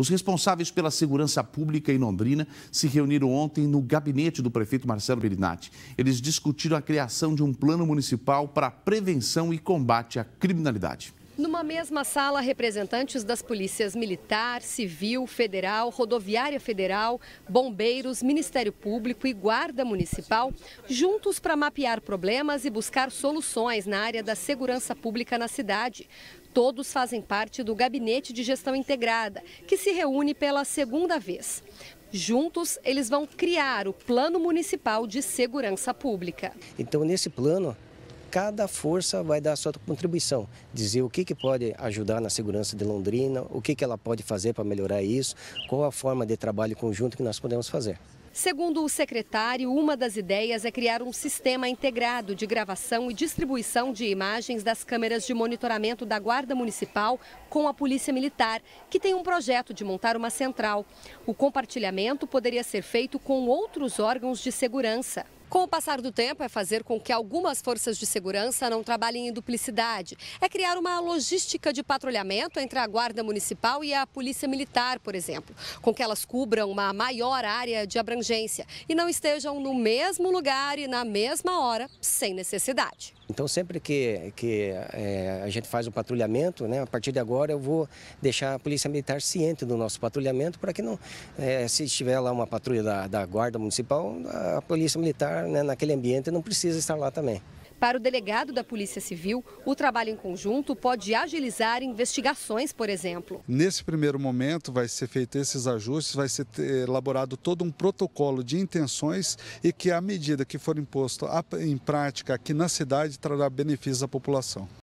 Os responsáveis pela segurança pública em Londrina se reuniram ontem no gabinete do prefeito Marcelo Berinatti. Eles discutiram a criação de um plano municipal para prevenção e combate à criminalidade. Numa mesma sala, representantes das polícias militar, civil, federal, rodoviária federal, bombeiros, Ministério Público e Guarda Municipal, juntos para mapear problemas e buscar soluções na área da segurança pública na cidade. Todos fazem parte do Gabinete de Gestão Integrada, que se reúne pela segunda vez. Juntos, eles vão criar o Plano Municipal de Segurança Pública. Então, nesse plano, cada força vai dar a sua contribuição, dizer o que, que pode ajudar na segurança de Londrina, o que, que ela pode fazer para melhorar isso, qual a forma de trabalho conjunto que nós podemos fazer. Segundo o secretário, uma das ideias é criar um sistema integrado de gravação e distribuição de imagens das câmeras de monitoramento da Guarda Municipal com a Polícia Militar, que tem um projeto de montar uma central. O compartilhamento poderia ser feito com outros órgãos de segurança. Com o passar do tempo, é fazer com que algumas forças de segurança não trabalhem em duplicidade. É criar uma logística de patrulhamento entre a Guarda Municipal e a Polícia Militar, por exemplo, com que elas cubram uma maior área de abrangência e não estejam no mesmo lugar e na mesma hora, sem necessidade. Então, sempre que, que é, a gente faz o patrulhamento, né, a partir de agora eu vou deixar a Polícia Militar ciente do nosso patrulhamento para que não, é, se estiver lá uma patrulha da, da Guarda Municipal, a Polícia Militar né, naquele ambiente não precisa estar lá também. Para o delegado da Polícia Civil, o trabalho em conjunto pode agilizar investigações, por exemplo. Nesse primeiro momento, vai ser feito esses ajustes, vai ser eh, elaborado todo um protocolo de intenções e que, à medida que for imposto em prática aqui na cidade, trará benefícios à população.